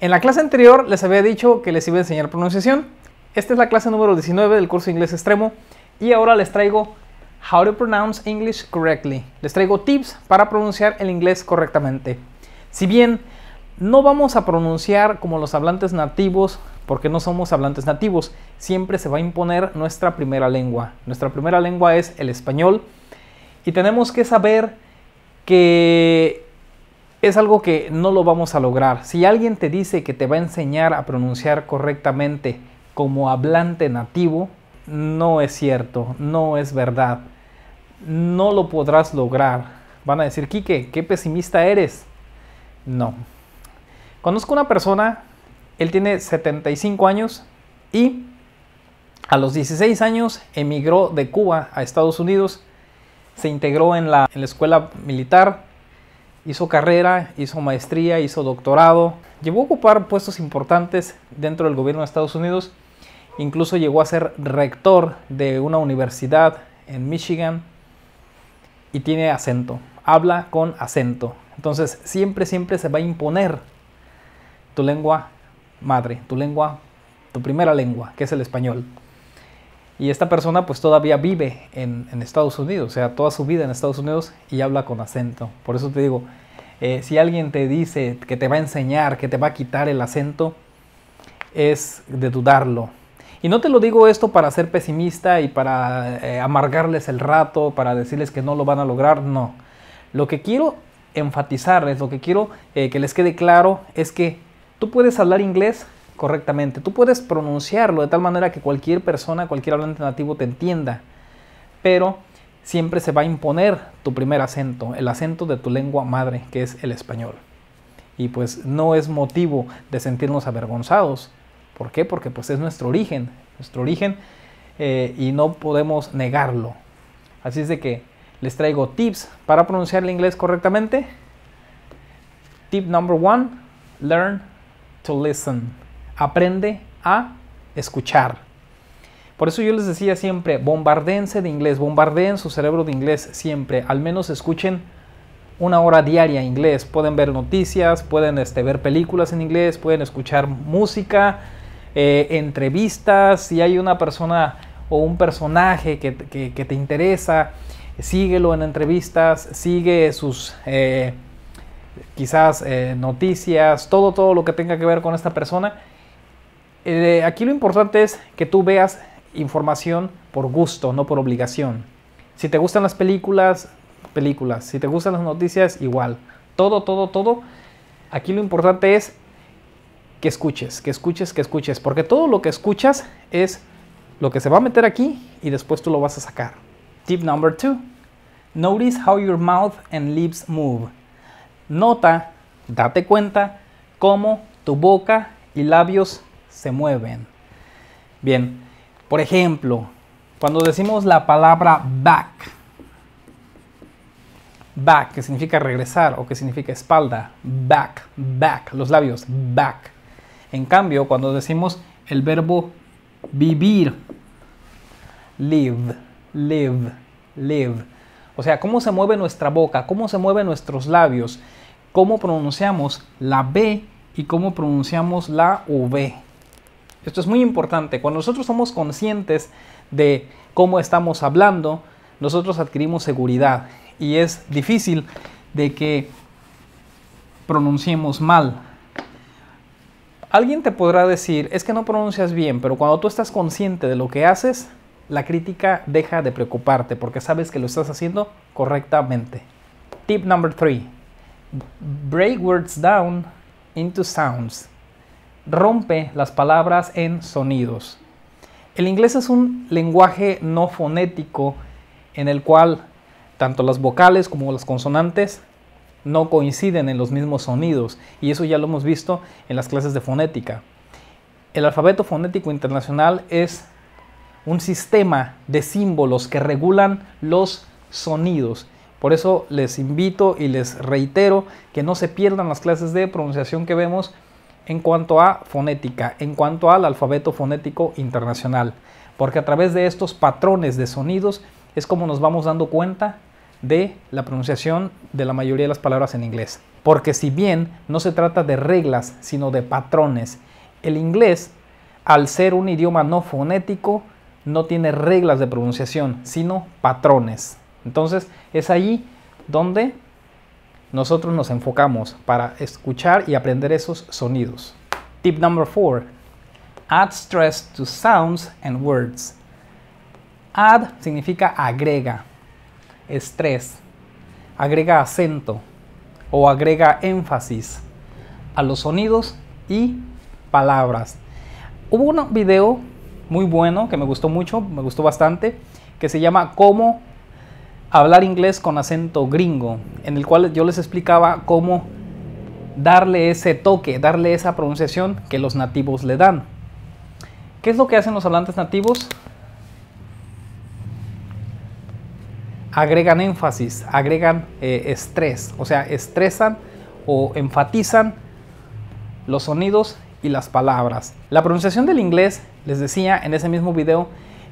En la clase anterior les había dicho que les iba a enseñar pronunciación. Esta es la clase número 19 del curso de inglés extremo y ahora les traigo How to pronounce English correctly. Les traigo tips para pronunciar el inglés correctamente. Si bien no vamos a pronunciar como los hablantes nativos, porque no somos hablantes nativos, siempre se va a imponer nuestra primera lengua. Nuestra primera lengua es el español y tenemos que saber que es algo que no lo vamos a lograr. Si alguien te dice que te va a enseñar a pronunciar correctamente como hablante nativo, no es cierto, no es verdad. No lo podrás lograr. Van a decir, Quique, qué pesimista eres. No. Conozco una persona, él tiene 75 años y a los 16 años emigró de Cuba a Estados Unidos, se integró en la, en la escuela militar, Hizo carrera, hizo maestría, hizo doctorado, llegó a ocupar puestos importantes dentro del gobierno de Estados Unidos, incluso llegó a ser rector de una universidad en Michigan y tiene acento, habla con acento. Entonces siempre, siempre se va a imponer tu lengua madre, tu lengua, tu primera lengua, que es el español. Y esta persona pues todavía vive en, Estados Unidos, o sea, toda su vida en Estados Unidos y habla con acento. Por eso te digo, eh, si alguien te dice que te va a enseñar, que te va a quitar el acento, es de dudarlo. Y no te lo digo esto para ser pesimista y para eh, amargarles el rato, para decirles que no lo van a lograr, no. Lo que quiero enfatizarles, lo que quiero eh, que les quede claro es que tú puedes hablar inglés correctamente. Tú puedes pronunciarlo de tal manera que cualquier persona, cualquier hablante nativo te entienda, pero siempre se va a imponer tu primer acento, el acento de tu lengua madre, que es el español. Y pues no es motivo de sentirnos avergonzados. ¿Por qué? Porque pues es nuestro origen, nuestro origen eh, y no podemos negarlo. Así es de que les traigo tips para pronunciar el inglés correctamente. Tip number one, learn to listen aprende a escuchar. Por eso yo les decía siempre, bombardense de inglés, bombardeen su cerebro de inglés siempre, al menos escuchen una hora diaria inglés. Pueden ver noticias, pueden este, ver películas en inglés, pueden escuchar música, eh, entrevistas. Si hay una persona o un personaje que, te interesa, síguelo en entrevistas, sigue sus eh, quizás eh, noticias, todo, todo lo que tenga que ver con esta persona eh, aquí lo importante es que tú veas información por gusto, no por obligación. Si te gustan las películas, películas. Si te gustan las noticias, igual. Todo, todo, todo. Aquí lo importante es que escuches, que escuches, que escuches. Porque todo lo que escuchas es lo que se va a meter aquí y después tú lo vas a sacar. Tip number two. Notice how your mouth and lips move. Nota, date cuenta cómo tu boca y labios se mueven. Bien, por ejemplo, cuando decimos la palabra back, back, que significa regresar o que significa espalda, back, back, los labios, back. En cambio, cuando decimos el verbo vivir, live, live, live. O sea, cómo se mueve nuestra boca, cómo se mueven nuestros labios, cómo pronunciamos la B y cómo pronunciamos la V. Esto es muy importante. Cuando nosotros somos conscientes de cómo estamos hablando, nosotros adquirimos seguridad y es difícil de que pronunciemos mal. Alguien te podrá decir, es que no pronuncias bien, pero cuando tú estás consciente de lo que haces, la crítica deja de preocuparte porque sabes que lo estás haciendo correctamente. Tip number 3. Break words down into sounds rompe las palabras en sonidos. El inglés es un lenguaje no fonético en el cual tanto las vocales como las consonantes no coinciden en los mismos sonidos y eso ya lo hemos visto en las clases de fonética. El alfabeto fonético internacional es un sistema de símbolos que regulan los sonidos. Por eso les invito y les reitero que no se pierdan las clases de pronunciación que vemos en cuanto a fonética, en cuanto al alfabeto fonético internacional, porque a través de estos patrones de sonidos es como nos vamos dando cuenta de la pronunciación de la mayoría de las palabras en inglés. Porque si bien no se trata de reglas, sino de patrones, el inglés, al ser un idioma no fonético, no tiene reglas de pronunciación, sino patrones. Entonces es ahí donde nosotros nos enfocamos para escuchar y aprender esos sonidos. Tip number four. Add stress to sounds and words. Add significa agrega, estrés, agrega acento o agrega énfasis a los sonidos y palabras. Hubo un video muy bueno que me gustó mucho, me gustó bastante, que se llama Cómo hablar inglés con acento gringo, en el cual yo les explicaba cómo darle ese toque, darle esa pronunciación que los nativos le dan. ¿Qué es lo que hacen los hablantes nativos? Agregan énfasis, agregan eh, estrés, o sea, estresan o enfatizan los sonidos y las palabras. La pronunciación del inglés, les decía en ese mismo video,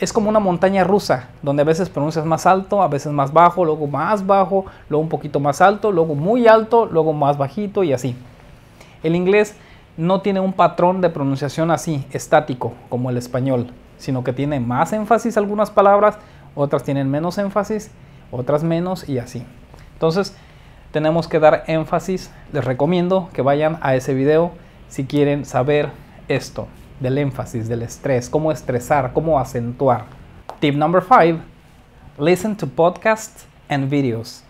es como una montaña rusa, donde a veces pronuncias más alto, a veces más bajo, luego más bajo, luego un poquito más alto, luego muy alto, luego más bajito y así. El inglés no tiene un patrón de pronunciación así, estático, como el español, sino que tiene más énfasis algunas palabras, otras tienen menos énfasis, otras menos y así. Entonces, tenemos que dar énfasis. Les recomiendo que vayan a ese video si quieren saber esto del énfasis, del estrés, cómo estresar, cómo acentuar. Tip number five, listen to podcasts and videos.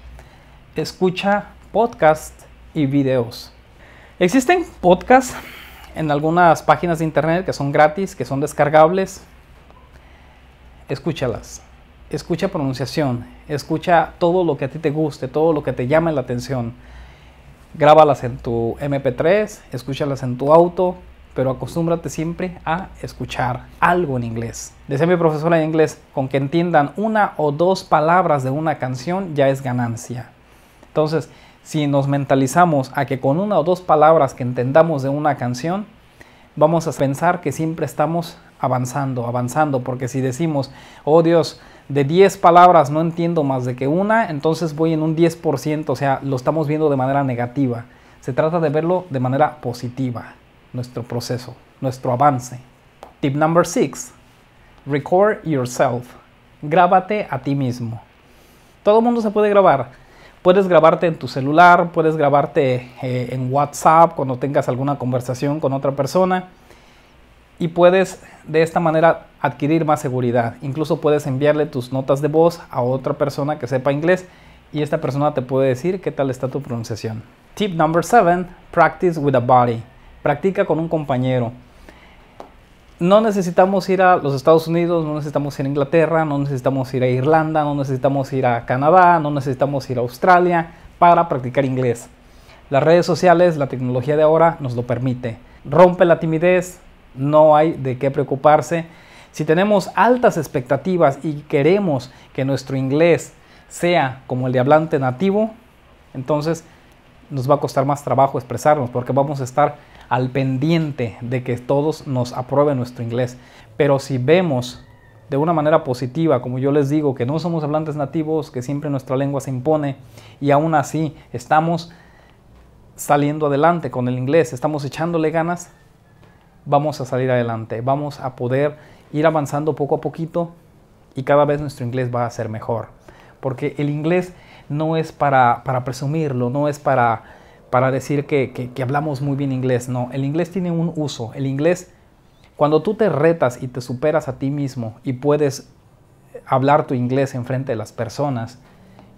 Escucha podcasts y videos. Existen podcasts en algunas páginas de internet que son gratis, que son descargables. Escúchalas. Escucha pronunciación, escucha todo lo que a ti te guste, todo lo que te llame la atención. Grábalas en tu MP3, escúchalas en tu auto, pero acostúmbrate siempre a escuchar algo en inglés. Decía mi profesora de inglés, con que entiendan una o dos palabras de una canción ya es ganancia. Entonces, si nos mentalizamos a que con una o dos palabras que entendamos de una canción, vamos a pensar que siempre estamos avanzando, avanzando, porque si decimos, oh Dios, de 10 palabras no entiendo más de que una, entonces voy en un 10%, o sea, lo estamos viendo de manera negativa. Se trata de verlo de manera positiva nuestro proceso, nuestro avance. Tip number 6. Record yourself. Grábate a ti mismo. Todo el mundo se puede grabar. Puedes grabarte en tu celular, puedes grabarte eh, en WhatsApp cuando tengas alguna conversación con otra persona y puedes de esta manera adquirir más seguridad. Incluso puedes enviarle tus notas de voz a otra persona que sepa inglés y esta persona te puede decir qué tal está tu pronunciación. Tip number 7, practice with a body practica con un compañero. No necesitamos ir a los Estados Unidos, no necesitamos ir a Inglaterra, no necesitamos ir a Irlanda, no necesitamos ir a Canadá, no necesitamos ir a Australia para practicar inglés. Las redes sociales, la tecnología de ahora nos lo permite. Rompe la timidez, no hay de qué preocuparse. Si tenemos altas expectativas y queremos que nuestro inglés sea como el de hablante nativo, entonces nos va a costar más trabajo expresarnos porque vamos a estar al pendiente de que todos nos aprueben nuestro inglés. Pero si vemos de una manera positiva, como yo les digo, que no somos hablantes nativos, que siempre nuestra lengua se impone y aún así estamos saliendo adelante con el inglés, estamos echándole ganas, vamos a salir adelante, vamos a poder ir avanzando poco a poquito y cada vez nuestro inglés va a ser mejor. Porque el inglés no es para, para presumirlo, no es para para decir que, hablamos muy bien inglés. No, el inglés tiene un uso. El inglés, cuando tú te retas y te superas a ti mismo y puedes hablar tu inglés en frente de las personas,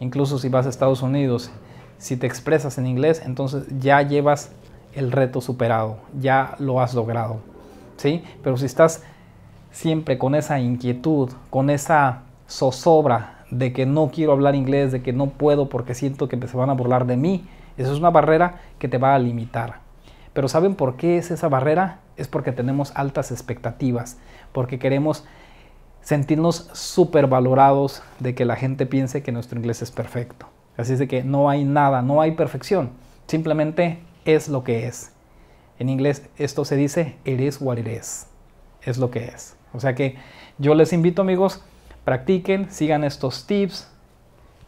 incluso si vas a Estados Unidos, si te expresas en inglés, entonces ya llevas el reto superado, ya lo has logrado. ¿sí? Pero si estás siempre con esa inquietud, con esa zozobra de que no quiero hablar inglés, de que no puedo porque siento que se van a burlar de mí, esa es una barrera que te va a limitar. Pero ¿saben por qué es esa barrera? Es porque tenemos altas expectativas, porque queremos sentirnos súper valorados de que la gente piense que nuestro inglés es perfecto. Así es de que no hay nada, no hay perfección, simplemente es lo que es. En inglés esto se dice it is what it is, es lo que es. O sea que yo les invito amigos, practiquen, sigan estos tips,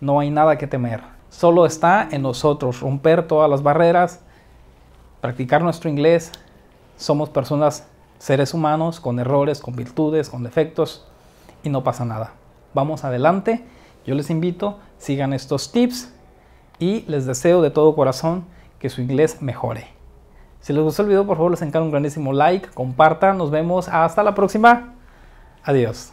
no hay nada que temer. Solo está en nosotros romper todas las barreras, practicar nuestro inglés. Somos personas, seres humanos, con errores, con virtudes, con defectos, y no pasa nada. Vamos adelante. Yo les invito, sigan estos tips y les deseo de todo corazón que su inglés mejore. Si les gustó el video, por favor, les encargo un grandísimo like, compartan, nos vemos, hasta la próxima. Adiós.